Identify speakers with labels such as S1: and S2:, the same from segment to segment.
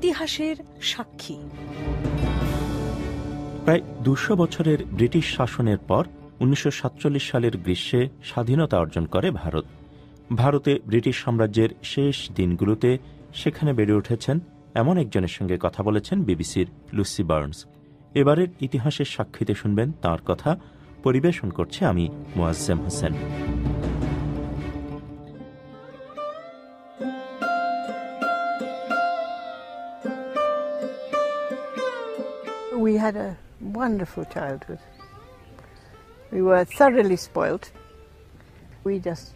S1: ইতিহাসের সাক্ষী
S2: প্রায় দুশো বছরের ব্রিটিশ শাসনের পর উনিশশো সালের গ্রীষ্মে স্বাধীনতা অর্জন করে ভারত ভারতে ব্রিটিশ সাম্রাজ্যের শেষ দিনগুলোতে সেখানে বেড়ে উঠেছেন এমন একজনের সঙ্গে কথা বলেছেন বিবিসির লুসি বার্নস এবারের ইতিহাসের সাক্ষীতে শুনবেন তার কথা পরিবেশন করছে আমি Moazzem Hossain
S3: we had a wonderful childhood. We were thoroughly spoilt.
S1: We just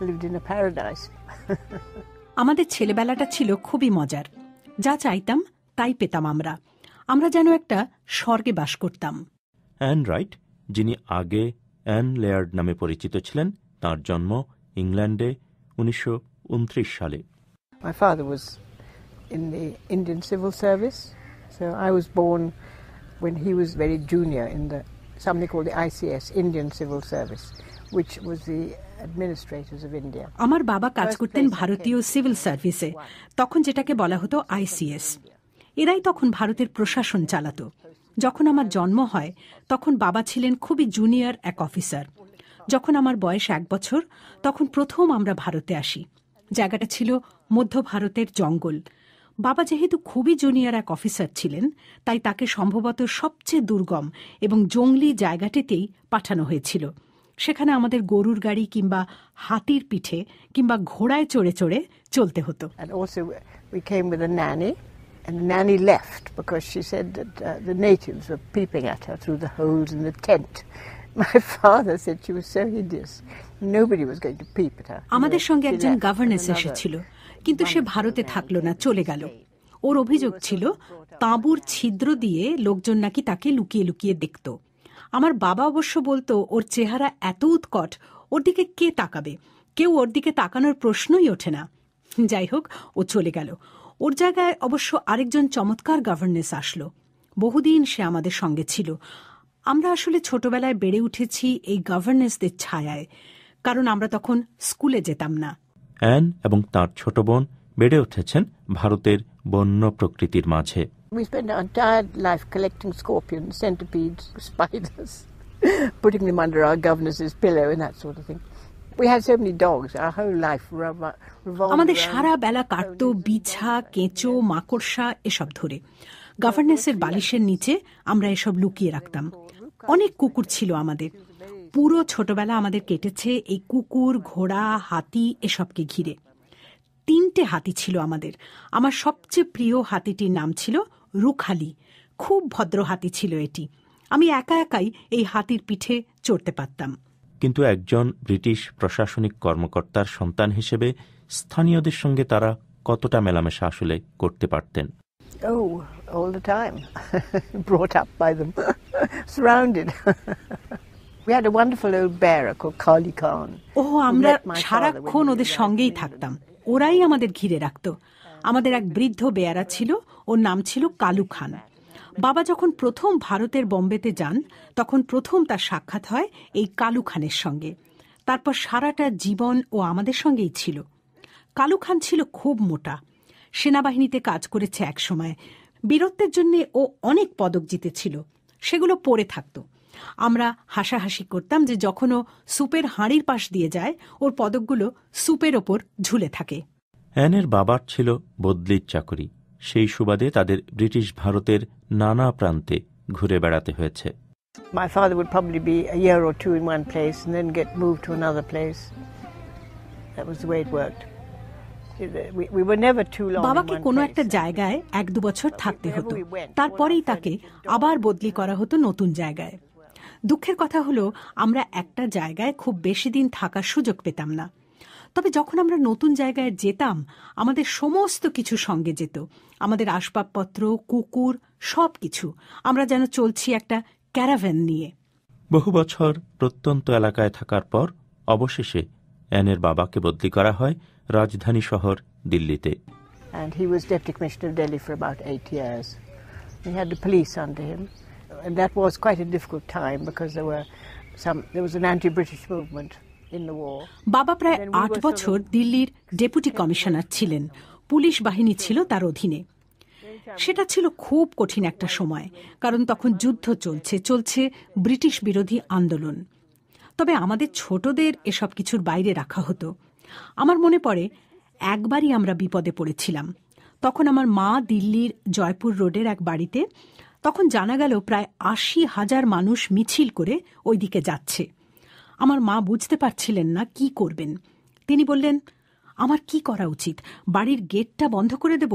S1: lived in a paradise. আমাদের ছেলেবেলাটা ছিল খুবই মজার যা চাইতাম তাই পেতাম আমরা আমরা যেন একটা স্বর্গে বাস করতাম
S2: অ্যান রাইট যিনি আগে অ্যান লেয়ার্ড নামে পরিচিত ছিলেন তার জন্ম ইংল্যান্ডে উনিশশো সালে
S1: my
S3: father was in Indian civil service So I was born when he was very junior in the something called the ICS, Indian Civil Service, which was the
S1: আমার বাবা কাজ করতেন ভারতীয় সিভিল সার্ভিসে তখন যেটাকে বলা হতো আইসিএস এরাই তখন ভারতের প্রশাসন চালাতো যখন আমার জন্ম হয় তখন বাবা ছিলেন খুবই জুনিয়র এক অফিসার যখন আমার বয়স এক বছর তখন প্রথম আমরা ভারতে আসি জায়গাটা ছিল মধ্য ভারতের জঙ্গল বাবা যেহেতু খুবই জুনিয়র এক অফিসার ছিলেন তাই তাকে সম্ভবত সবচেয়ে দুর্গম এবং জঙ্গলি জায়গাটিতেই পাঠানো হয়েছিল সেখানে আমাদের গরুর গাড়ি কিংবা হাতির পিঠে কিংবা ঘোড়ায় চড়ে চড়ে চলতে হতো
S3: And the nanny left because she said that uh, the natives were peeping at her through the holes in the tent. My father said she was so hideous,
S1: nobody was going to peep at her. আমাদের সঙ্গে একজন governance এসেছিল কিন্তু সে ভারতে থাকলো না চলে গেল ওর অভিযোগ ছিল তাঁবুর ছিদ্র দিয়ে লোকজন নাকি তাকে লুকিয়ে লুকিয়ে দেখত আমার বাবা অবশ্য বলতো ওর চেহারা এত উৎকট ওর দিকে কে তাকাবে কেউ ওর দিকে তাকানোর প্রশ্নই ওঠে না যাই হোক ও চলে গেল ওর জায়গায় অবশ্য আরেকজন চমৎকার গভর্নেস আসলো বহুদিন সে আমাদের সঙ্গে ছিল আমরা আসলে ছোটবেলায় বেড়ে উঠেছি এই গভর্নেসদের ছায়ায় কারণ আমরা তখন স্কুলে যেতাম না
S2: অ্যান এবং তার ছোট বোন বেড়ে উঠেছেন ভারতের বন্য প্রকৃতির মাঝে
S3: আমাদের সারা
S1: বেলা কাটত বিছা কেঁচো মাকড়সা এসব ধরে গভর্নেন্সের বালিশের নিচে আমরা এসব লুকিয়ে রাখতাম অনেক কুকুর ছিল আমাদের পুরো ছোটবেলা আমাদের কেটেছে এই কুকুর ঘোড়া হাতি এসবকে ঘিরে তিনটে হাতি ছিল আমাদের আমার সবচেয়ে প্রিয় হাতিটির নাম ছিল রুখালি খুব ভদ্র হাতি ছিল এটি আমি একা একাই এই হাতির পিঠে চড়তে পারতাম
S2: কিন্তু একজন ব্রিটিশ প্রশাসনিক কর্মকর্তার সন্তান হিসেবে স্থানীয়দের সঙ্গে তারা কতটা মেলামেশা আসলে করতে পারতেন
S3: Oh, all the time. Brought up by them. Surrounded. We had a wonderful old bearer called Carly Khan. আমরা সারাক্ষণ
S1: ওদের সঙ্গেই থাকতাম ওরাই আমাদের ঘিরে রাখত আমাদের এক বৃদ্ধ বেয়ারা ছিল ওর নাম ছিল কালু খান বাবা যখন প্রথম ভারতের বম্বেতে যান তখন প্রথম তার সাক্ষাৎ হয় এই কালু খানের সঙ্গে তারপর সারাটা জীবন ও আমাদের সঙ্গেই ছিল কালু খান ছিল খুব মোটা সেনাবাহিনীতে কাজ করেছে একসময় বীরত্বের জন্য ও অনেক পদক জিতেছিল সেগুলো পড়ে থাকতো আমরা হাসাহাসি করতাম যে যখনও সুপের হাঁড়ির পাশ দিয়ে যায় ওর পদকগুলো সুপের ওপর ঝুলে থাকে
S2: অ্যানের বাবার ছিল বদলির চাকরি সেই সুবাদে তাদের ব্রিটিশ ভারতের নানা প্রান্তে ঘুরে বেড়াতে হয়েছে
S3: My father would probably be a year or two in one place and then get moved to another place. That was the way it worked.
S1: বাবাকে কোনো একটা জায়গায় এক দু বছর থাকতে হতো তারপরেই তাকে আবার বদলি করা হতো নতুন জায়গায় দুঃখের কথা হলো আমরা একটা জায়গায় খুব বেশি দিন থাকার সুযোগ পেতাম না তবে যখন আমরা নতুন জায়গায় যেতাম আমাদের সমস্ত কিছু সঙ্গে যেত আমাদের আসবাবপত্র কুকুর সব কিছু আমরা যেন চলছি একটা ক্যারাভ্যান নিয়ে
S2: বহু বছর প্রত্যন্ত এলাকায় থাকার পর অবশেষে অ্যানের বাবাকে বদলি করা হয় রাজধানী শহর দিল্লিতে
S3: And he was deputy commissioner of Delhi for about eight years. He had the police under him. and that was quite a difficult time because there were some there was an anti-British movement in the war.
S1: বাবা প্রায় আট বছর দিল্লির deputy commissioner ছিলেন police বাহিনী ছিল তার অধীনে সেটা ছিল খুব কঠিন একটা সময় কারণ তখন যুদ্ধ চলছে চলছে ব্রিটিশ বিরোধী আন্দোলন তবে আমাদের ছোটদের এসব কিছুর বাইরে রাখা হতো আমার মনে পড়ে একবারই আমরা বিপদে পড়েছিলাম তখন আমার মা দিল্লির জয়পুর রোডের এক বাড়িতে তখন জানা গেল প্রায় আশি হাজার মানুষ মিছিল করে ওই দিকে যাচ্ছে আমার মা বুঝতে পারছিলেন না কি করবেন তিনি বললেন আমার কি করা উচিত বাড়ির গেটটা বন্ধ করে দেব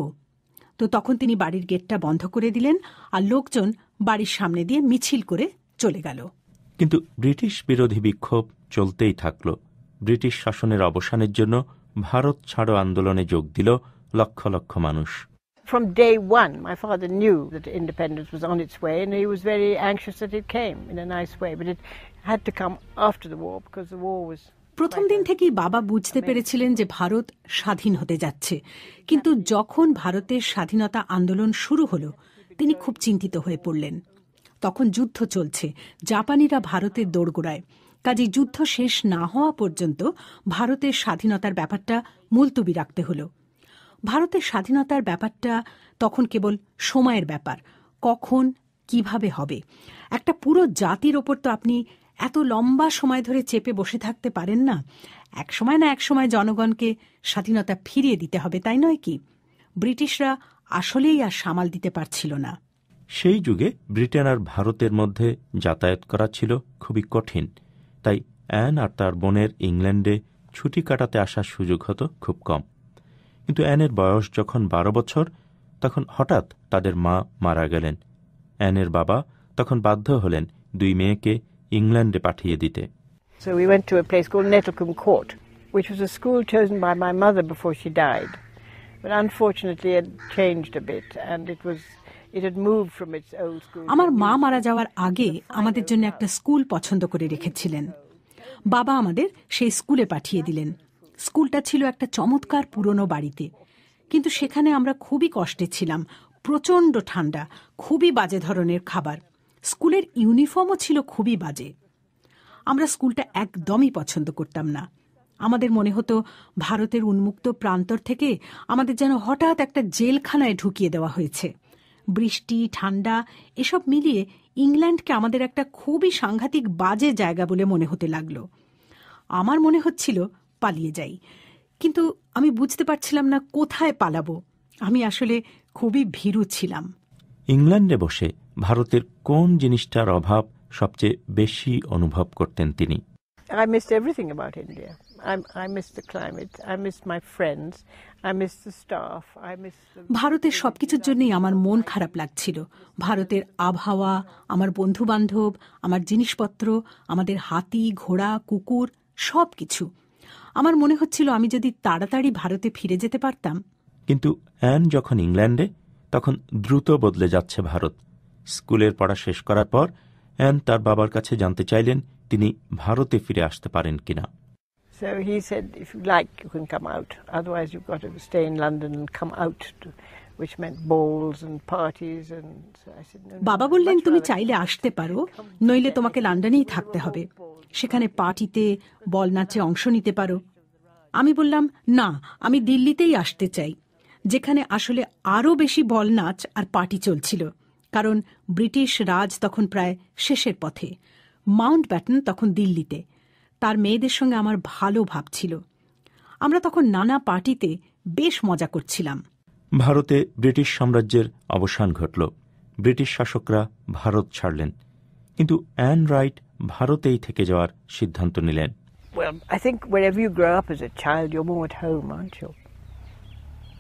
S1: তো তখন তিনি বাড়ির গেটটা বন্ধ করে দিলেন আর লোকজন বাড়ির সামনে দিয়ে মিছিল করে চলে গেল
S2: কিন্তু ব্রিটিশ বিরোধী বিক্ষোভ চলতেই থাকল ব্রিটিশ শাসনের অবসানের জন্য ভারত ছাড়ো আন্দোলনে যোগ দিল লক্ষ লক্ষ মানুষ
S3: From day one, my father knew that independence was on its way, and he was very anxious that it came in a nice way. But it had to come after the war because the war
S1: was প্রথম দিন থেকেই বাবা বুঝতে পেরেছিলেন যে ভারত স্বাধীন হতে যাচ্ছে কিন্তু যখন ভারতের স্বাধীনতা আন্দোলন শুরু হলো তিনি খুব চিন্তিত হয়ে পড়লেন তখন যুদ্ধ চলছে জাপানিরা ভারতের দোড়গোড়ায় কাজে যুদ্ধ শেষ না হওয়া পর্যন্ত ভারতের স্বাধীনতার ব্যাপারটা মুলতুবি রাখতে হলো ভারতের স্বাধীনতার ব্যাপারটা তখন কেবল সময়ের ব্যাপার কখন কিভাবে হবে একটা পুরো জাতির ওপর তো আপনি এত লম্বা সময় ধরে চেপে বসে থাকতে পারেন না এক সময় না এক সময় জনগণকে স্বাধীনতা ফিরিয়ে দিতে হবে তাই নয় কি ব্রিটিশরা আসলেই আর সামাল দিতে পারছিল না
S2: সেই যুগে ব্রিটেন আর ভারতের মধ্যে যাতায়াত করা ছিল খুবই কঠিন তাই অ্যান আর তার বোনের ইংল্যান্ডে ছুটি কাটাতে আসার সুযোগ হতো খুব কম কিন্তু অ্যানের বয়স যখন বারো বছর তখন হঠাৎ তাদের মা মারা গেলেন অ্যানের বাবা তখন বাধ্য হলেন দুই মেয়েকে ইংল্যান্ডে পাঠিয়ে দিতে
S3: So we went to a place called Nettlecombe Court, which was a school chosen by my mother before she died. But unfortunately it changed a bit and it was
S1: আমার মা মারা যাওয়ার আগে আমাদের জন্য একটা স্কুল পছন্দ করে রেখেছিলেন বাবা আমাদের সেই স্কুলে পাঠিয়ে দিলেন স্কুলটা ছিল একটা চমৎকার পুরনো বাড়িতে কিন্তু সেখানে আমরা খুবই কষ্টে ছিলাম প্রচণ্ড ঠান্ডা খুবই বাজে ধরনের খাবার স্কুলের ইউনিফর্মও ছিল খুবই বাজে আমরা স্কুলটা একদমই পছন্দ করতাম না আমাদের মনে হতো ভারতের উন্মুক্ত প্রান্তর থেকে আমাদের যেন হঠাৎ একটা জেলখানায় ঢুকিয়ে দেওয়া হয়েছে বৃষ্টি ঠান্ডা এসব মিলিয়ে ইংল্যান্ডকে আমাদের একটা খুবই সাংঘাতিক বাজে জায়গা বলে মনে হতে লাগলো আমার মনে হচ্ছিল পালিয়ে যাই কিন্তু আমি বুঝতে পারছিলাম না কোথায় পালাবো আমি আসলে খুবই ভীরু ছিলাম
S2: ইংল্যান্ডে বসে ভারতের কোন জিনিসটার অভাব সবচেয়ে বেশি অনুভব করতেন তিনি
S1: I missed everything
S3: about India. I, missed the climate, I missed my friends, I missed the staff, I missed the...
S1: ভারতের সবকিছুর জন্যই আমার মন খারাপ লাগছিল ভারতের আবহাওয়া আমার বন্ধু বান্ধব আমার জিনিসপত্র আমাদের হাতি ঘোড়া কুকুর সবকিছু আমার মনে হচ্ছিল আমি যদি তাড়াতাড়ি ভারতে ফিরে যেতে পারতাম
S2: কিন্তু অ্যান যখন ইংল্যান্ডে তখন দ্রুত বদলে যাচ্ছে ভারত স্কুলের পড়া শেষ করার পর অ্যান তার বাবার কাছে জানতে চাইলেন তিনি ভারতে ফিরে আসতে পারেন কিনা
S3: So he said, if you like, you can come out. Otherwise, you've got to stay in London and come out to বাবা বললেন তুমি চাইলে
S1: আসতে পারো নইলে তোমাকে লন্ডনেই থাকতে হবে সেখানে পার্টিতে বল নাচে অংশ নিতে পারো আমি বললাম না আমি দিল্লিতেই আসতে চাই যেখানে আসলে আরও বেশি বল নাচ আর পার্টি চলছিল কারণ ব্রিটিশ রাজ তখন প্রায় শেষের পথে মাউন্ট ব্যাটন তখন দিল্লিতে তার মেয়েদের সঙ্গে আমার ভালো ভাব ছিল আমরা তখন নানা পার্টিতে বেশ মজা করছিলাম
S2: ভারতে ব্রিটিশ সাম্রাজ্যের অবসান ঘটল ব্রিটিশ শাসকরা ভারত ছাড়লেন কিন্তু অ্যান রাইট ভারতেই থেকে যাওয়ার সিদ্ধান্ত নিলেন
S3: Well, I think wherever you grow up as a child, you're more at home, aren't you?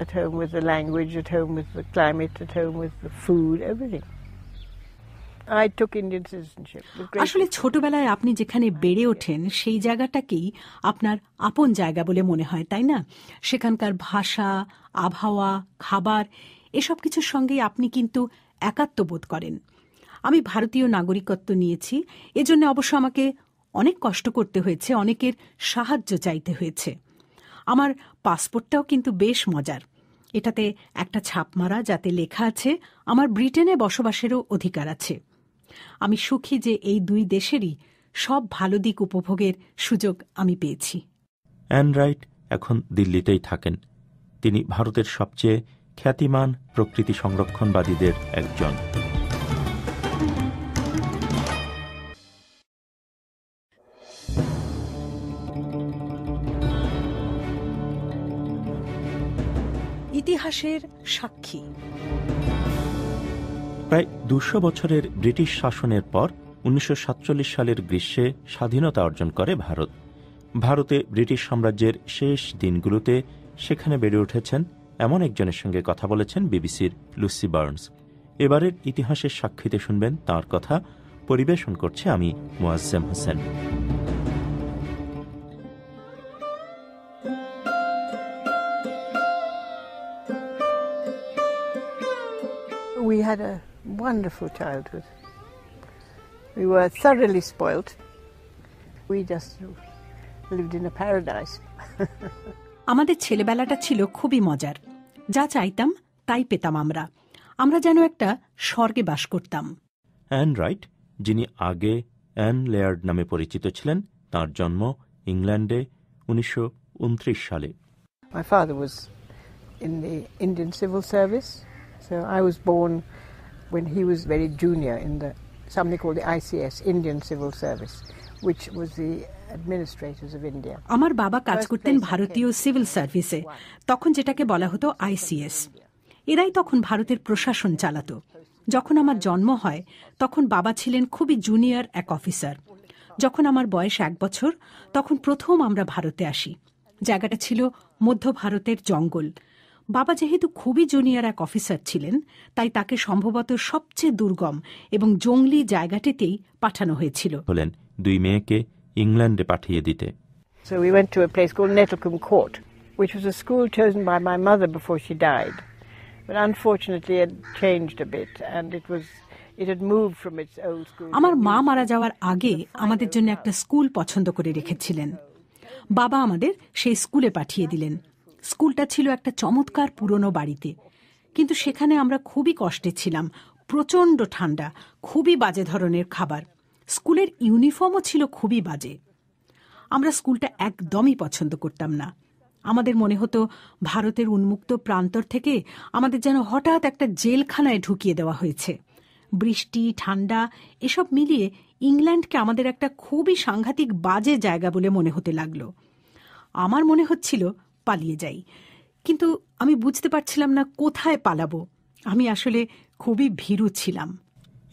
S3: At home with the language, at home with the climate, at home with the food, everything.
S1: আসলে ছোটবেলায় আপনি যেখানে বেড়ে ওঠেন সেই জায়গাটাকেই আপনার আপন জায়গা বলে মনে হয় তাই না সেখানকার ভাষা আবহাওয়া খাবার এসব কিছুর সঙ্গে আপনি কিন্তু একাত্ম বোধ করেন আমি ভারতীয় নাগরিকত্ব নিয়েছি এজন্য অবশ্য আমাকে অনেক কষ্ট করতে হয়েছে অনেকের সাহায্য চাইতে হয়েছে আমার পাসপোর্টটাও কিন্তু বেশ মজার এটাতে একটা ছাপ মারা যাতে লেখা আছে আমার ব্রিটেনে বসবাসেরও অধিকার আছে আমি সুখী যে এই দুই দেশেরই সব ভালো দিক উপভোগের সুযোগ আমি পেয়েছি
S2: অ্যানরাইট এখন দিল্লিতেই থাকেন তিনি ভারতের সবচেয়ে খ্যাতিমান প্রকৃতি সংরক্ষণবাদীদের একজন
S1: ইতিহাসের সাক্ষী
S2: প্রায় দুশো বছরের ব্রিটিশ শাসনের পর উনিশশো সালের গ্রীষ্মে স্বাধীনতা অর্জন করে ভারত ভারতে ব্রিটিশ সাম্রাজ্যের শেষ দিনগুলোতে সেখানে বেড়ে উঠেছেন এমন একজনের সঙ্গে কথা বলেছেন বিবিসির লুসি বার্নস এবারের ইতিহাসের সাক্ষীতে শুনবেন তার কথা পরিবেশন করছে আমি Moazzem Hossain
S3: We had a wonderful childhood. We were thoroughly spoilt. We just
S1: lived in a paradise. আমাদের ছেলেবেলাটা ছিল খুবই মজার যা চাইতাম তাই পেতাম আমরা আমরা যেন একটা স্বর্গে বাস করতাম
S2: অ্যান রাইট যিনি আগে অ্যান লেয়ার্ড নামে পরিচিত ছিলেন তার জন্ম ইংল্যান্ডে উনিশশো উনত্রিশ সালে
S3: my father was in Indian civil service I was born when he was very junior in the something called the ICS, Indian Civil Service, which was the administrators of India.
S1: আমার বাবা কাজ করতেন ভারতীয় সিভিল সার্ভিসে তখন যেটাকে বলা হতো আইসিএস এরাই তখন ভারতের প্রশাসন চালাতো যখন আমার জন্ম হয় তখন বাবা ছিলেন খুবই জুনিয়র এক অফিসার যখন আমার বয়স এক বছর তখন প্রথম আমরা ভারতে আসি জায়গাটা ছিল মধ্য ভারতের জঙ্গল বাবা যেহেতু খুবই জুনিয়র এক অফিসার ছিলেন তাই তাকে সম্ভবত সবচেয়ে দুর্গম এবং জঙ্গলি জায়গাটিতেই পাঠানো হয়েছিল
S2: হলেন দুই মেয়েকে ইংল্যান্ডে পাঠিয়ে দিতে
S3: So we went to a place called Nettlecombe Court, which was a school chosen by my mother before she died. But unfortunately it changed a bit and it was
S1: আমার মা মারা যাওয়ার আগে আমাদের জন্য একটা স্কুল পছন্দ করে রেখেছিলেন বাবা আমাদের সেই স্কুলে পাঠিয়ে দিলেন স্কুলটা ছিল একটা চমৎকার পুরনো বাড়িতে কিন্তু সেখানে আমরা খুবই কষ্টে ছিলাম প্রচণ্ড ঠান্ডা খুবই বাজে ধরনের খাবার স্কুলের ইউনিফর্মও ছিল খুবই বাজে আমরা স্কুলটা একদমই পছন্দ করতাম না আমাদের মনে হতো ভারতের উন্মুক্ত প্রান্তর থেকে আমাদের যেন হঠাৎ একটা জেলখানায় ঢুকিয়ে দেওয়া হয়েছে বৃষ্টি ঠান্ডা এসব মিলিয়ে ইংল্যান্ডকে আমাদের একটা খুবই সাংঘাতিক বাজে জায়গা বলে মনে হতে লাগলো আমার মনে হচ্ছিল পালিয়ে যাই কিন্তু আমি বুঝতে পারছিলাম না কোথায় পালাবো আমি আসলে খুবই ভীরু ছিলাম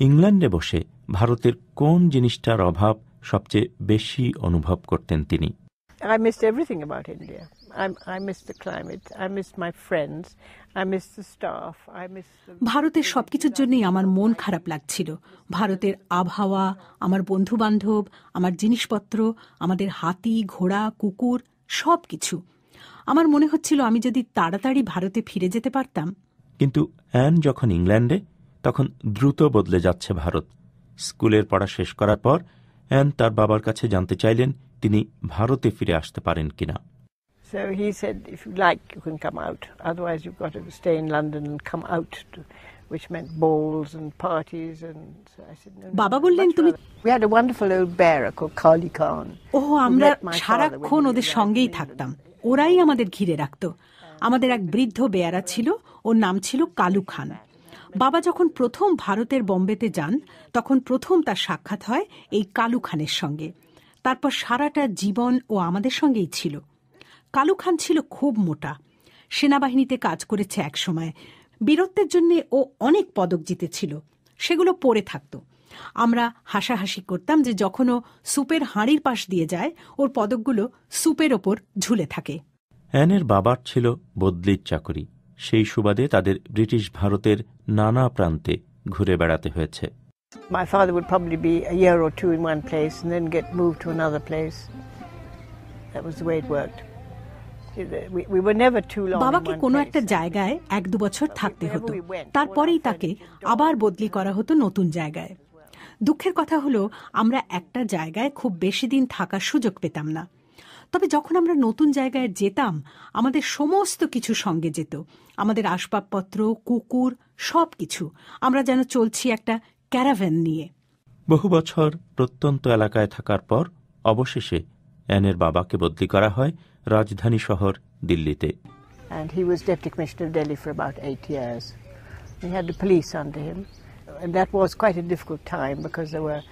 S2: ইংল্যান্ডে বসে ভারতের কোন জিনিসটার অভাব সবচেয়ে বেশি অনুভব করতেন তিনি
S3: I missed everything about India. I, I missed the climate, I missed my friends, I missed the staff, I missed the...
S1: ভারতের সবকিছুর জন্যই আমার মন খারাপ লাগছিল ভারতের আবহাওয়া আমার বন্ধু বান্ধব আমার জিনিসপত্র আমাদের হাতি ঘোড়া কুকুর সবকিছু আমার মনে হচ্ছিল আমি যদি তাড়াতাড়ি ভারতে ফিরে যেতে পারতাম
S2: কিন্তু অ্যান যখন ইংল্যান্ডে তখন দ্রুত বদলে যাচ্ছে ভারত স্কুলের পড়া শেষ করার পর অ্যান তার বাবার কাছে জানতে চাইলেন তিনি ভারতে ফিরে আসতে পারেন কিনা
S3: So he said, if you like, you can come out. Otherwise, you've got to stay in London and come out, to, which meant balls and parties. And so I said, no. Baba no, no, তুমি We had a wonderful old bearer called Kali Khan. Oh, আমরা সারাক্ষণ
S1: ওদের সঙ্গেই থাকতাম ওরাই আমাদের ঘিরে রাখত আমাদের এক বৃদ্ধ বেয়ারা ছিল ওর নাম ছিল কালু খান বাবা যখন প্রথম ভারতের বোম্বেতে যান তখন প্রথম তার সাক্ষাৎ হয় এই কালু খানের সঙ্গে তারপর সারাটা জীবন ও আমাদের সঙ্গেই ছিল কালু খান ছিল খুব মোটা সেনাবাহিনীতে কাজ করেছে এক সময় বীরত্বের জন্য ও অনেক পদক জিতেছিল সেগুলো পড়ে থাকত আমরা হাসাহাসি করতাম যে যখন ও সুপের হাঁড়ির পাশ দিয়ে যায় ওর পদকগুলো সুপের ওপর ঝুলে থাকে
S2: অ্যানের বাবার ছিল বদলির চাকরি সেই সুবাদে তাদের ব্রিটিশ ভারতের নানা প্রান্তে ঘুরে বেড়াতে হয়েছে
S1: My
S3: father would probably be a year or two in one place and then get moved to another place. That was the way it worked. বাবাকে
S1: কোনো একটা জায়গায় এক দু বছর থাকতে হতো তারপরেই তাকে আবার বদলি করা হতো নতুন জায়গায় দুঃখের কথা হলো আমরা একটা জায়গায় খুব বেশি দিন থাকার সুযোগ পেতাম না তবে যখন আমরা নতুন জায়গায় যেতাম আমাদের সমস্ত কিছু সঙ্গে যেত আমাদের আসবাবপত্র কুকুর সব কিছু আমরা যেন চলছি একটা ক্যারাভ্যান নিয়ে
S2: বহু বছর প্রত্যন্ত এলাকায় থাকার পর অবশেষে অ্যানের বাবাকে বদলি করা হয় রাজধানী শহর দিল্লিতে
S3: And he was deputy commissioner of Delhi for about eight years. He had the police under him. And that was quite a difficult time
S1: because there were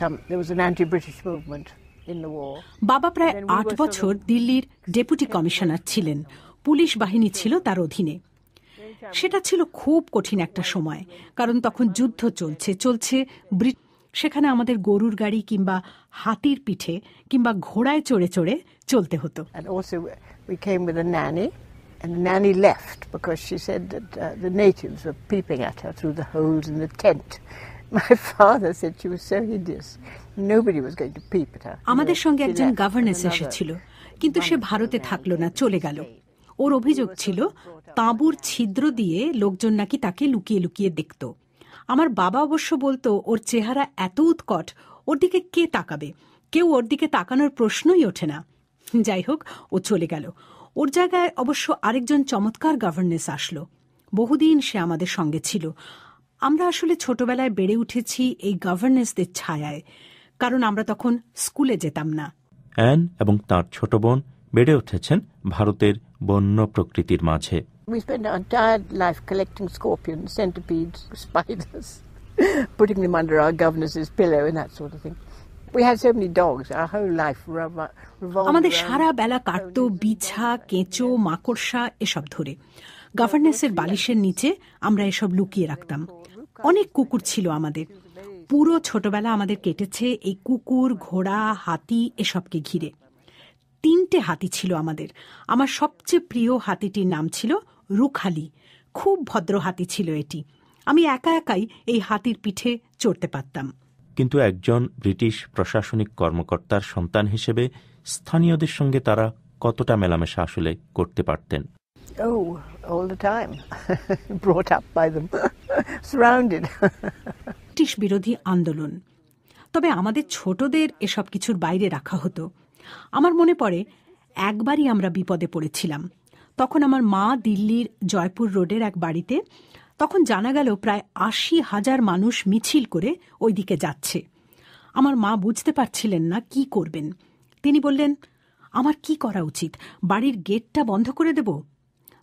S1: some there was an anti-British movement in the war. বাবা প্রায় আট বছর দিল্লির deputy commissioner ছিলেন police বাহিনী ছিল তার অধীনে সেটা ছিল খুব কঠিন একটা সময় কারণ তখন যুদ্ধ চলছে চলছে সেখানে আমাদের গরুর গাড়ি কিংবা হাতির পিঠে কিংবা ঘোড়ায় চড়ে চড়ে চলতে হতো And also we came
S3: with a nanny and the nanny left because she said that uh, the natives were peeping at her through the holes in the tent. My father
S1: said she was so hideous. Nobody was going to peep at her. আমাদের সঙ্গে একজন governance এসেছিল কিন্তু সে ভারতে থাকলো না চলে গেল ওর অভিযোগ ছিল তাঁবুর ছিদ্র দিয়ে লোকজন নাকি তাকে লুকিয়ে লুকিয়ে দেখতো আমার বাবা অবশ্য বলতো ওর চেহারা এত উৎকট ওর দিকে কে তাকাবে কেউ ওর দিকে তাকানোর প্রশ্নই ওঠে না যাই হোক ও চলে গেল ওর জায়গায় অবশ্য আরেকজন চমৎকার গভর্নেস আসলো বহুদিন সে আমাদের সঙ্গে ছিল আমরা আসলে ছোটবেলায় বেড়ে উঠেছি এই গভর্নেসদের ছায়ায় কারণ আমরা তখন স্কুলে যেতাম না
S2: অ্যান এবং তার ছোট বোন বেড়ে উঠেছেন ভারতের বন্য প্রকৃতির মাঝে
S1: We spent our entire
S3: life collecting scorpions, centipedes, spiders, putting them under our
S1: governess's pillow and that sort of thing. আমাদের সারা বেলা কাটত বিছা কেঁচো মাকড়সা এসব ধরে গভর্নেসের বালিশের নিচে আমরা এসব লুকিয়ে রাখতাম অনেক কুকুর ছিল আমাদের পুরো ছোটবেলা আমাদের কেটেছে এই কুকুর ঘোড়া হাতি এসবকে ঘিরে তিনটে হাতি ছিল আমাদের আমার সবচেয়ে প্রিয় হাতিটির নাম ছিল রুখালি খুব ভদ্র হাতি ছিল এটি আমি একা একাই এই হাতির পিঠে চড়তে পারতাম
S2: কিন্তু একজন ব্রিটিশ প্রশাসনিক কর্মকর্তার সন্তান হিসেবে স্থানীয়দের সঙ্গে তারা কতটা মেলামেশা আসলে করতে পারতেন
S3: oh,
S1: ব্রিটিশ বিরোধী আন্দোলন তবে আমাদের ছোটদের এসব কিছুর বাইরে রাখা হতো আমার মনে পড়ে একবারই আমরা বিপদে পড়েছিলাম তখন আমার মা দিল্লির জয়পুর রোডের এক বাড়িতে তখন জানা গেল প্রায় আশি হাজার মানুষ মিছিল করে ওইদিকে যাচ্ছে আমার মা বুঝতে পারছিলেন না কি করবেন তিনি বললেন আমার কি করা উচিত বাড়ির গেটটা বন্ধ করে দেব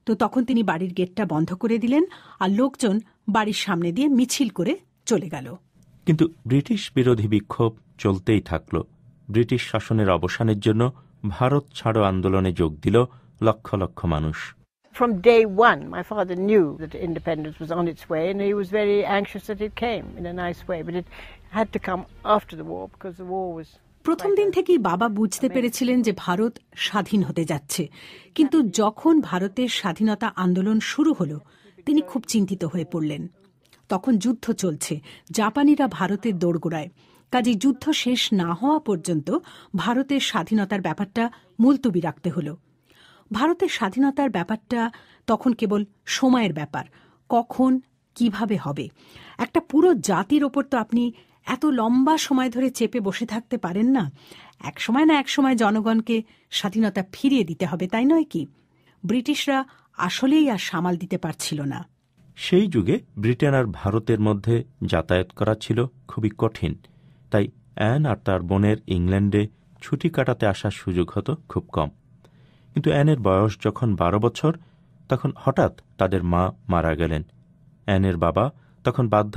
S1: তো তখন তিনি বাড়ির গেটটা বন্ধ করে দিলেন আর লোকজন বাড়ির সামনে দিয়ে মিছিল করে চলে গেল
S2: কিন্তু ব্রিটিশ বিরোধী বিক্ষোভ চলতেই থাকল ব্রিটিশ শাসনের অবসানের জন্য ভারত ছাড়ো আন্দোলনে যোগ দিল লক্ষ লক্ষ মানুষ
S3: From day one, my father knew that independence was on its way, and he was very anxious that it came in a nice way. But it had to come after the war because the war was
S1: প্রথম দিন থেকেই বাবা বুঝতে পেরেছিলেন যে ভারত স্বাধীন হতে যাচ্ছে কিন্তু যখন ভারতের স্বাধীনতা আন্দোলন শুরু হলো তিনি খুব চিন্তিত হয়ে পড়লেন তখন যুদ্ধ চলছে জাপানিরা ভারতের দোরগোড়ায় কাজে যুদ্ধ শেষ না হওয়া পর্যন্ত ভারতের স্বাধীনতার ব্যাপারটা মুলতুবি রাখতে হলো ভারতের স্বাধীনতার ব্যাপারটা তখন কেবল সময়ের ব্যাপার কখন কিভাবে হবে একটা পুরো জাতির ওপর তো আপনি এত লম্বা সময় ধরে চেপে বসে থাকতে পারেন না এক সময় না এক সময় জনগণকে স্বাধীনতা ফিরিয়ে দিতে হবে তাই নয় কি ব্রিটিশরা আসলেই আর সামাল দিতে পারছিল
S2: না সেই যুগে ব্রিটেন আর ভারতের মধ্যে যাতায়াত করা ছিল খুবই কঠিন তাই অ্যান আর তার বোনের ইংল্যান্ডে ছুটি কাটাতে আসার সুযোগ হতো খুব কম কিন্তু অ্যানের বয়স যখন বারো বছর তখন হঠাৎ তাদের মা মারা গেলেন অ্যানের বাবা তখন বাধ্য